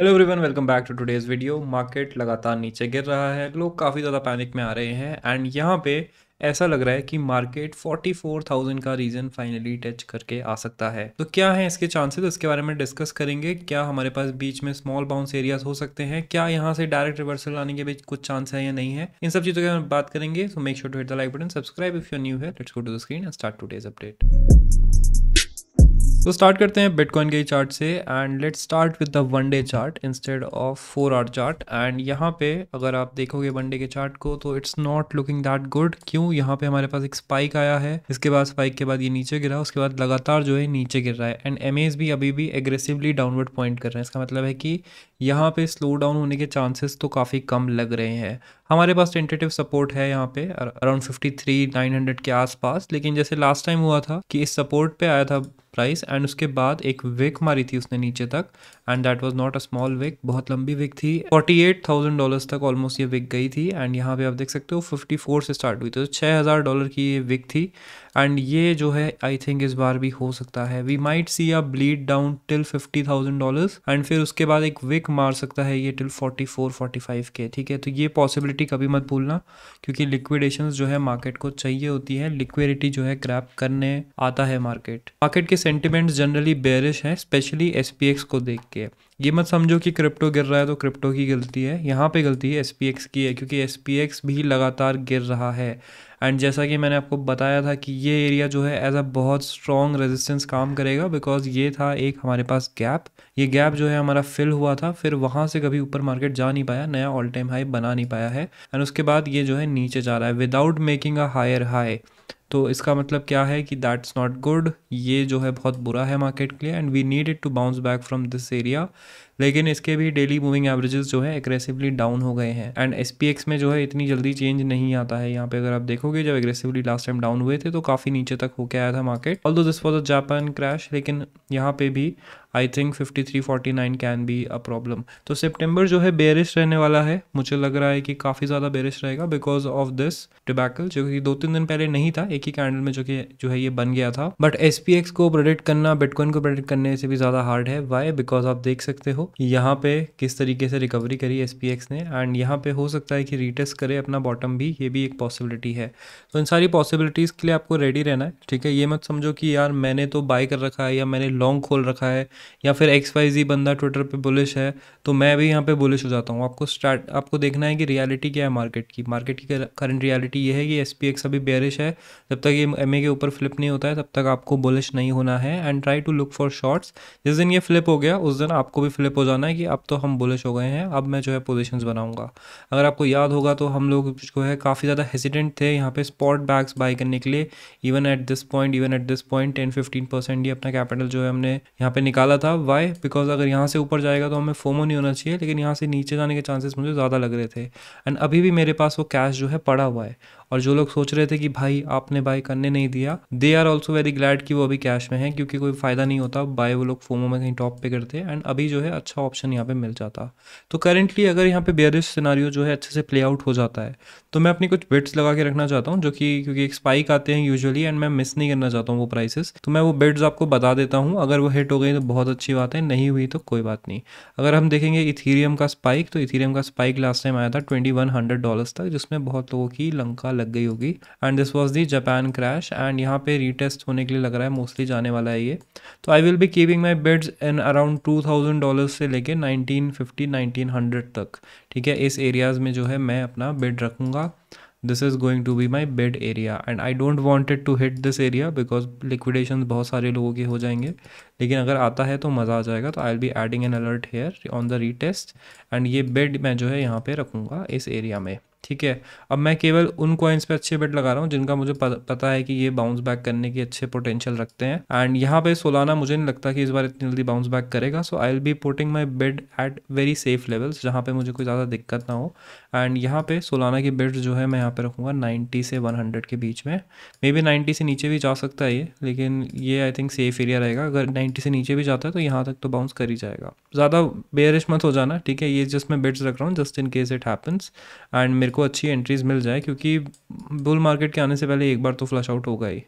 hello everyone welcome back to today's video market लगातार नीचे गिर रहा है लोग काफ़ी ज़्यादा पैनिक में आ रहे हैं एंड यहाँ पे ऐसा लग रहा है कि मार्केट 44,000 का रीजन फाइनली टच करके आ सकता है तो क्या है इसके चांसेस इसके बारे में डिस्कस करेंगे क्या हमारे पास बीच में स्मॉल बाउंस एरियाज हो सकते हैं क्या यहाँ से डायरेक्ट रिवर्सल आने के बीच कुछ चांस है या नहीं है इन सब चीज़ों के बारे में बात करेंगे so make sure to hit the like button subscribe if you new है let's go to the screen and start to update तो स्टार्ट करते हैं बिटकॉइन के चार्ट से and let's start with the one day chart instead of four hour chart and यहाँ पे अगर आप देखोगे वन डे के चार्ट को तो it's not looking that good क्यों यहाँ पे हमारे पास एक स्पाइक आया है इसके बाद स्पाइक के बाद ये नीचे गिरा उसके बाद लगातार जो है नीचे गिर रहा है एंड एम भी अभी भी एग्रेसिवली डाउनवर्ड पॉइंट कर रहे हैं इसका मतलब है कि यहाँ पे स्लो डाउन होने के चांसेस तो काफ़ी कम लग रहे हैं हमारे पास टेंटेटिव सपोर्ट है यहाँ पे around fifty three nine hundred के आसपास लेकिन जैसे लास्ट टाइम हुआ था कि इस सपोर्ट पे आया था प्राइस एंड उसके बाद एक विक मारी थी उसने नीचे तक and that was not a small wick बहुत लंबी विक थी फोर्टी एट थाउजेंड डॉलर तक ऑलमोस्ट ये विक गई थी एंड यहाँ पे आप देख सकते हो फिफ्टी फोर से स्टार्ट हुई थी तो छः हज़ार डॉलर की ये विक थी एंड ये जो है आई थिंक इस बार भी हो सकता है we might see a bleed down till fifty thousand dollar and फिर उसके बाद एक विक मार सकता है ये till forty four forty five के ठीक है तो ये पॉसिबिलिटी लिक्विडिटी कभी मत भूलना क्योंकि लिक्विडेशन जो है मार्केट को चाहिए होती है लिक्विडिटी जो है क्रैप करने आता है मार्केट मार्केट के सेंटिमेंट्स जनरली बेरिश है स्पेशली एस को देख के ये मत समझो कि क्रिप्टो गिर रहा है तो क्रिप्टो की गलती है यहाँ पे गलती है एस की है क्योंकि एस भी लगातार गिर रहा है एंड जैसा कि मैंने आपको बताया था कि ये एरिया जो है एज अ बहुत स्ट्रॉन्ग रेजिस्टेंस काम करेगा बिकॉज ये था एक हमारे पास गैप ये गैप जो है हमारा फिल हुआ था फिर वहाँ से कभी ऊपर मार्केट जा नहीं पाया नया ऑल टाइम हाई बना नहीं पाया है एंड उसके बाद ये जो है नीचे जा रहा है without making a higher high तो इसका मतलब क्या है कि दैट्स नॉट गुड ये जो है बहुत बुरा है मार्केट के लिए and we need it to bounce back from this area लेकिन इसके भी डेली मूविंग एवरेजेस जो है एग्रेसिवली डाउन हो गए हैं एंड एस में जो है इतनी जल्दी चेंज नहीं आता है यहाँ पे अगर आप देखोगे जब एग्रेसिवली लास्ट टाइम डाउन हुए थे तो काफ़ी नीचे तक होके आया था market all this was a Japan crash लेकिन यहाँ पे भी I think 5349 can be a problem तो सितंबर जो है बेरिश रहने वाला है मुझे लग रहा है कि काफ़ी ज़्यादा बेरिश रहेगा बिकॉज ऑफ दिस टिबैकल जो कि दो तीन दिन पहले नहीं था एक ही कैंडल में जो कि जो है ये बन गया था बट एस को प्रोडिक्ट करना बिटकॉइन को प्रोडिक्ट करने से भी ज़्यादा हार्ड है वाई बिकॉज आप देख सकते हो यहाँ पे किस तरीके से रिकवरी करी एस ने एंड यहाँ पे हो सकता है कि रिटेस्ट करे अपना बॉटम भी ये भी एक पॉसिबिलिटी है तो इन सारी पॉसिबिलिटीज़ के लिए आपको रेडी रहना है ठीक है ये मत समझो कि यार मैंने तो बाय कर रखा है या मैंने लॉन्ग खोल रखा है या फिर एक्स वाई जी बंदा ट्विटर पे बुलिश है तो मैं भी यहाँ पे बुलिश हो जाता हूँ आपको स्टार्ट आपको देखना है कि रियलिटी क्या है मार्केट की मार्केट की करंट रियलिटी ये है कि एस पी एक्स अभी बेरिश है जब तक ये एम ए के ऊपर फ्लिप नहीं होता है तब तक आपको बुलिश नहीं होना है and try to look for shorts जिस दिन ये फ्लिप हो गया उस दिन आपको भी फ्लिप हो जाना है कि अब तो हम बुलिश हो गए हैं अब मैं जो है पोजिशन बनाऊँगा अगर आपको याद होगा तो हम लोग जो है काफ़ी ज़्यादा हेजिडेंट थे यहाँ पे स्पॉट बैग्स बाई करने के लिए even at this point even at this point ten fifteen percent ही अपना कैपिटल जो है हमने यहाँ पे निकाला रहा था वाई बिकॉज अगर यहाँ से ऊपर जाएगा तो हमें फोमो नहीं होना चाहिए लेकिन यहाँ से नीचे जाने के चांसेस मुझे ज़्यादा लग रहे थे एंड अभी भी मेरे पास वो कैश जो है पड़ा हुआ है और जो लोग सोच रहे थे कि भाई आपने बाय करने नहीं दिया they are also very glad कि वो अभी कैश में है क्योंकि कोई फ़ायदा नहीं होता बाय वो लोग फोमो में कहीं टॉप पे करते एंड अभी जो है अच्छा ऑप्शन यहाँ पे मिल जाता तो करेंटली अगर यहाँ पे बेयरिश सिनारियो जो है अच्छे से प्ले आउट हो जाता है तो मैं अपनी कुछ बिट्स लगा के रखना चाहता हूँ जो कि क्योंकि एक स्पाइक आते हैं यूजुअली एंड मैं मिस नहीं करना चाहता हूँ वो प्राइसेस तो मैं वो बिट्स आपको बता देता हूँ अगर वो हिट हो गई तो बहुत अच्छी बात है नहीं हुई तो कोई बात नहीं अगर हम देखेंगे इथीरियम का स्पाइक तो इथीरियम का स्पाइक लास्ट टाइम आया था ट्वेंटी वन हंड्रेड डॉलर्स तक जिसमें बहुत लोगों की लंका लग गई होगी and this was the Japan crash and यहाँ पे रीटेस्ट होने के लिए लग रहा है मोस्टली जाने वाला है ये तो I will be keeping my bids in around two thousand dollar से लेके नाइनटीन फिफ्टी नाइनटीन हंड्रेड तक ठीक है इस एरियाज़ में जो है मैं अपना बेड रखूँगा this is going to be my bid area and I don't wanted to hit this area because liquidation बहुत सारे लोगों के हो जाएंगे लेकिन अगर आता है तो मज़ा आ जाएगा तो I will be adding an alert here on the retest and ये बेड मैं जो है यहाँ पे रखूँगा इस एरिया में ठीक है अब मैं केवल उन कॉइन्स पे अच्छे बेट लगा रहा हूँ जिनका मुझे पता है कि ये बाउंस बैक करने के अच्छे पोटेंशियल रखते हैं एंड यहाँ पे सोलाना मुझे नहीं लगता कि इस बार इतनी जल्दी बाउंस बैक करेगा so I will be putting my bid at very safe levels जहाँ पे मुझे कोई ज़्यादा दिक्कत ना हो एंड यहाँ पे सोलाना की बेड्स जो है मैं यहाँ पे रखूँगा नाइन्टी से वन हंड्रेड के बीच में मे बी नाइन्टी से नीचे भी जा सकता है ये लेकिन ये आई थिंक सेफ एरिया रहेगा अगर नाइन्टी से नीचे भी जाता है तो यहाँ तक तो बाउंस कर ही जाएगा ज़्यादा बेरिश मत हो जाना ठीक है ये जस्ट मैं बेड्स रख रहा हूँ just in case it happens and मेरे को अच्छी एंट्रीज़ मिल जाए क्योंकि बुल मार्केट के आने से पहले एक बार तो फ्लश आउट होगा ही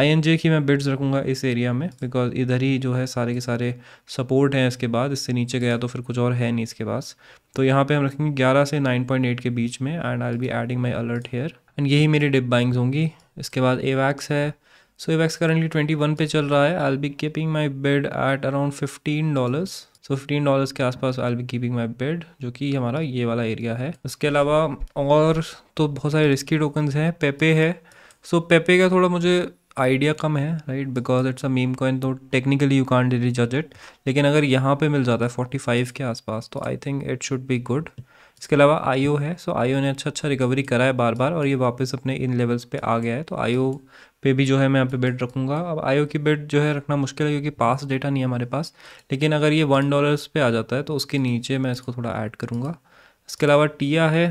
आई की मैं बिड्स रखूँगा इस एरिया में बिकॉज इधर ही जो है सारे के सारे सपोर्ट हैं इसके बाद इससे नीचे गया तो फिर कुछ और है नहीं इसके पास तो यहाँ पर हम रखेंगे ग्यारह से नाइन के बीच में and I be adding my alert here and यही मेरी डिप बाइंग्स होंगी इसके बाद एवैक्स है सो एवैक्स ट्वेंटी वन पे चल रहा है I'll be keeping my bid at around fifteen dollars so fifteen dollars के आसपास I be keeping my bid जो कि हमारा ये वाला एरिया है उसके अलावा और तो बहुत सारे रिस्की टोकन्स हैं पेपे है सो so, पेपे का थोड़ा मुझे आइडिया कम है right because it's a meme coin तो टेक्निकली यू कॉन्ट रिली जज इट लेकिन अगर यहाँ पे मिल जाता है फोर्टी फाइव के आसपास तो I think it should be good इसके अलावा आईओ है सो so, आईओ ने अच्छा अच्छा रिकवरी करा है बार बार और ये वापस अपने इन लेवल्स पे आ गया है तो आईओ पे भी जो है मैं यहाँ पे बेड रखूँगा अब आईओ की बेड जो है रखना मुश्किल है क्योंकि पास डेटा नहीं है हमारे पास लेकिन अगर ये वन डॉलर्स पे आ जाता है तो उसके नीचे मैं इसको थोड़ा ऐड करूँगा इसके अलावा टिया है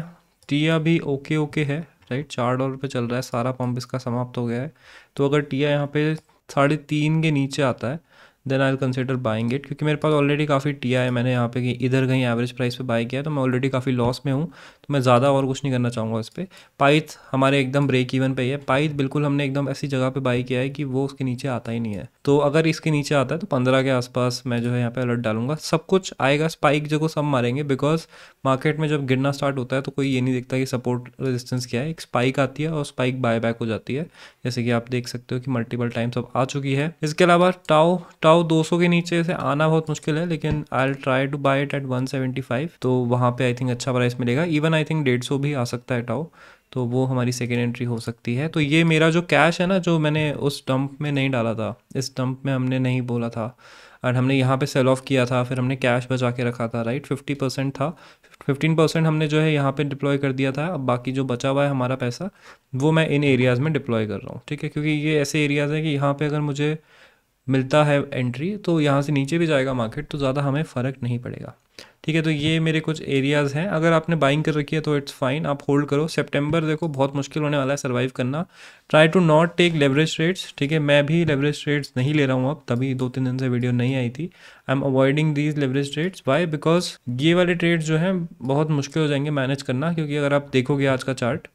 टिया भी ओके ओके है राइट चार डॉलर पे चल रहा है सारा पम्प इसका समाप्त हो गया है तो अगर टिया यहाँ पे साढ़े तीन के नीचे आता है then I consider buying it क्योंकि मेरे पास ऑलरेडी काफ़ी टिया है मैंने यहाँ पे कि इधर कहीं एवरेज प्राइस पे बाई किया है तो मैं ऑलरेडी काफ़ी लॉस में हूँ तो मैं ज़्यादा और कुछ नहीं करना चाहूँगा इस पर पाइथ हमारे एकदम ब्रेक इवन पे ही है पाइथ बिल्कुल हमने एकदम ऐसी जगह पर बाई किया है कि वो उसके नीचे आता ही नहीं है तो अगर इसके नीचे आता है तो पंद्रह के आसपास मैं जो है यहाँ पर अलर्ट डालूंगा सब कुछ आएगा स्पाइक जो को सब मारेंगे बिकॉज मार्केट में जब गिरना स्टार्ट होता है तो कोई ये नहीं देखता कि सपोर्ट रेजिस्टेंस क्या है एक स्पाइक आती है और स्पाइक बाय बैक हो जाती है जैसे कि आप देख सकते हो कि मल्टीपल टाइम्स अब आ चुकी है इसके अलावा टाओ टाओ दो 200 के नीचे से आना बहुत मुश्किल है लेकिन I'll try to buy it at 175 तो वहाँ पे आई थिंक अच्छा प्राइस मिलेगा इवन आई थिंक सौ भी आ सकता है टाओ तो वो हमारी सेकेंड एंट्री हो सकती है तो ये मेरा जो कैश है ना जो मैंने उस डंप में नहीं डाला था इस डंप में हमने नहीं बोला था और हमने यहाँ पे सेल ऑफ किया था फिर हमने कैश बचा के रखा था राइट फिफ्टी परसेंट था फिफ्टीन परसेंट हमने जो है यहाँ पे डिप्लॉय कर दिया था अब बाकी जो बचा हुआ है हमारा पैसा वो मैं इन एरियाज़ में डिप्लॉय कर रहा हूँ ठीक है क्योंकि ये ऐसे एरियाज़ हैं कि यहाँ पे अगर मुझे मिलता है एंट्री तो यहाँ से नीचे भी जाएगा मार्केट तो ज़्यादा हमें फ़र्क नहीं पड़ेगा ठीक है तो ये मेरे कुछ एरियाज़ हैं अगर आपने बाइंग कर रखी है तो इट्स फाइन आप होल्ड करो सितंबर देखो बहुत मुश्किल होने वाला है सर्वाइव करना try to not take leverage trades ठीक है मैं भी लेवरेज रेट्स नहीं ले रहा हूँ अब तभी दो तीन दिन से वीडियो नहीं आई थी I am avoiding these leverage trades by because ये वाले ट्रेड्स जो हैं बहुत मुश्किल हो जाएंगे मैनेज करना क्योंकि अगर आप देखोगे आज का चार्ट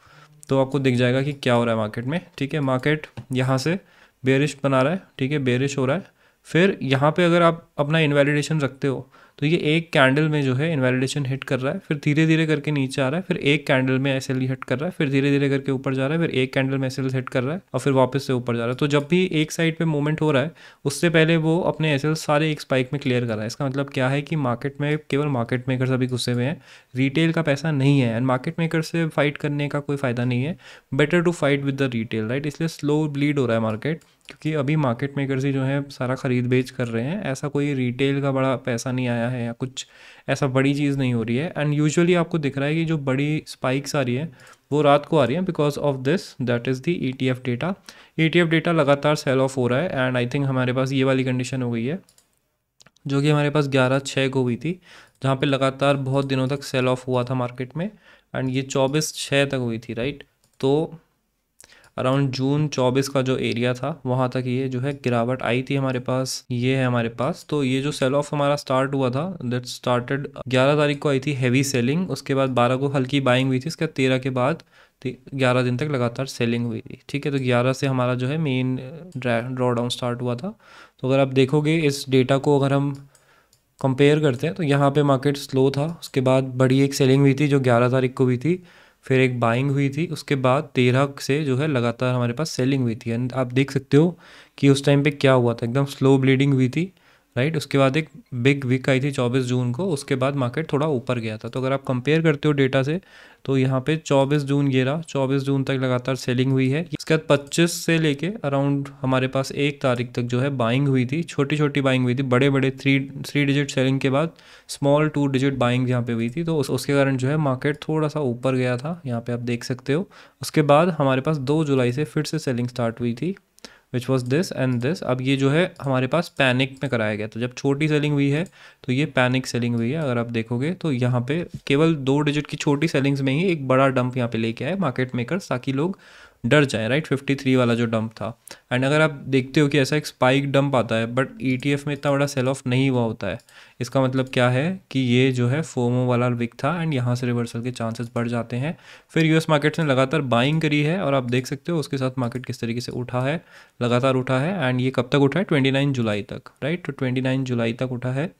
तो आपको दिख जाएगा कि क्या हो रहा है मार्केट में ठीक है मार्केट यहाँ से बेरिश बना रहा है ठीक है बेरिश हो रहा है फिर यहाँ पे अगर आप अपना इन्वैलिडेशन रखते हो तो ये एक कैंडल में जो है इन्वैलिडेशन हिट कर रहा है फिर धीरे धीरे करके नीचे आ रहा है फिर एक कैंडल में एस हिट e कर रहा है फिर धीरे धीरे करके ऊपर जा रहा है फिर एक कैंडल में एस हिट e कर रहा है और फिर वापस से ऊपर जा रहा है तो जब भी एक साइड पे मूवमेंट हो रहा है उससे पहले वो अपने एस e सारे एक स्पाइक में क्लियर कर रहा है इसका मतलब क्या है कि मार्केट में केवल मार्केट मेकर अभी घुसे हुए हैं रिटेल का पैसा नहीं है एंड मार्केट मेकर से फाइट करने का कोई फ़ायदा नहीं है better to fight with the retail right इसलिए स्लो ब्लीड हो रहा है मार्केट क्योंकि अभी मार्केट मेकर से जो है सारा ख़रीद बेच कर रहे हैं ऐसा कोई रिटेल का बड़ा पैसा नहीं आया है या कुछ ऐसा बड़ी चीज़ नहीं हो रही है एंड यूजुअली आपको दिख रहा है कि जो बड़ी स्पाइक्स आ रही है वो रात को आ रही है because of this that is the E T F data E T F data लगातार सेल ऑफ हो रहा है एंड आई थिंक हमारे पास ये वाली कंडीशन हो गई है जो कि हमारे पास ग्यारह छः को हुई थी जहाँ पर लगातार बहुत दिनों तक सेल ऑफ हुआ था मार्केट में एंड ये चौबीस छः तक हुई थी राइट तो अराउंड जून चौबीस का जो एरिया था वहाँ तक ये जो है गिरावट आई थी हमारे पास ये है हमारे पास तो ये जो सेल ऑफ हमारा स्टार्ट हुआ था दैट स्टार्टेड ग्यारह तारीख को आई थी हैवी सेलिंग उसके बाद बारह को हल्की बाइंग हुई थी इसके तेरह के बाद ग्यारह दिन तक लगातार सेलिंग हुई थी ठीक है तो ग्यारह से हमारा जो है मेन ड्रॉडाउन डाउन स्टार्ट हुआ था तो अगर आप देखोगे इस डेटा को अगर हम कंपेयर करते हैं तो यहाँ पे मार्केट स्लो था उसके बाद बड़ी एक सेलिंग हुई थी जो ग्यारह तारीख को हुई थी फिर एक बाइंग हुई थी उसके बाद तेरह से जो है लगातार हमारे पास सेलिंग हुई थी एंड आप देख सकते हो कि उस टाइम पे क्या हुआ था एकदम स्लो ब्लीडिंग हुई थी राइट उसके बाद एक बिग वीक आई थी 24 जून को उसके बाद मार्केट थोड़ा ऊपर गया था तो अगर आप कंपेयर करते हो डेटा से तो यहाँ पे 24 जून ये रहा 24 जून तक लगातार सेलिंग हुई है इसके बाद पच्चीस से लेके अराउंड हमारे पास एक तारीख तक जो है बाइंग हुई थी छोटी छोटी बाइंग हुई थी बड़े बड़े थ्री थ्री डिजिट सेलिंग के बाद स्मॉल टू डिजिट बाइंग यहाँ पे हुई थी तो उस, उसके कारण जो है मार्केट थोड़ा सा ऊपर गया था यहाँ पे आप देख सकते हो उसके बाद हमारे पास दो जुलाई से फिर से सेलिंग स्टार्ट हुई थी which was this and this अब ये जो है हमारे पास पैनिक में कराया गया तो जब छोटी सेलिंग हुई है तो ये पैनिक सेलिंग हुई है अगर आप देखोगे तो यहाँ पे केवल दो डिजिट की छोटी सेलिंग्स में ही एक बड़ा डंप यहाँ पे लेके आए मार्केट मेकर ताकि लोग डर जाए राइट फिफ्टी थ्री वाला जो डंप था एंड अगर आप देखते हो कि ऐसा एक स्पाइक डंप आता है बट ई e में इतना बड़ा सेल ऑफ नहीं हुआ होता है इसका मतलब क्या है कि ये जो है फोमो वाला विक था एंड यहाँ से रिवर्सल के चांसेस बढ़ जाते हैं फिर यूएस मार्केट्स ने लगातार बाइंग करी है और आप देख सकते हो उसके साथ मार्केट किस तरीके से उठा है लगातार उठा है एंड ये कब तक उठा है ट्वेंटी नाइन जुलाई तक राइट तो ट्वेंटी जुलाई तक उठा है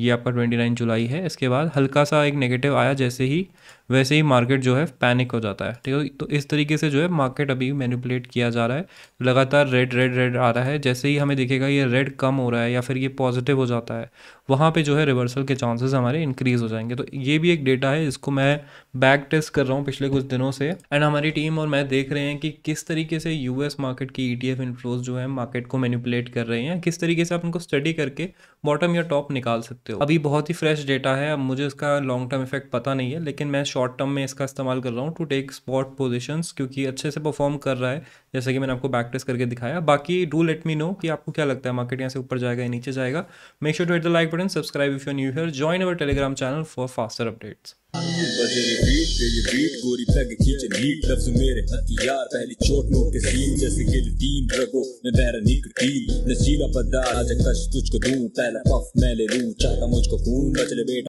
ये आपका ट्वेंटी नाइन जुलाई है इसके बाद हल्का सा एक नेगेटिव आया जैसे ही वैसे ही मार्केट जो है पैनिक हो जाता है ठीक है तो इस तरीके से जो है मार्केट अभी मैनिपुलेट किया जा रहा है लगातार रेड रेड रेड आ रहा है जैसे ही हमें दिखेगा ये रेड कम हो रहा है या फिर ये पॉजिटिव हो जाता है वहाँ पे जो है रिवर्सल के चांसेस हमारे इंक्रीज़ हो जाएंगे तो ये भी एक डेटा है इसको मैं बैक टेस्ट कर रहा हूँ पिछले कुछ दिनों से एंड हमारी टीम और मैं देख रहे हैं कि किस तरीके से यूएस मार्केट की ईटीएफ e इन्फ्लोज जो है मार्केट को मैनिपुलेट कर रहे हैं किस तरीके से आप उनको स्टडी करके बॉटम या टॉप निकाल सकते हो अभी बहुत ही फ्रेश डेटा है अब मुझे इसका लॉन्ग टर्म इफेक्ट पता नहीं है लेकिन मैं शॉर्ट टर्म में इसका इस्तेमाल कर रहा हूँ टू टेक स्पॉट पोजिशंस क्योंकि अच्छे से परफॉर्म कर रहा है जैसे कि मैंने आपको बैक टेस्ट करके दिखाया बाकी डू लेट मी नो कि आपको क्या लगता है मार्केट यहाँ से ऊपर जाएगा या नीचे जाएगा make sure to hit the like button subscribe if you new here join our Telegram channel for faster updates गोरी पहला पफ मैं ले लूं चाहता मुझको खून बचले बेटा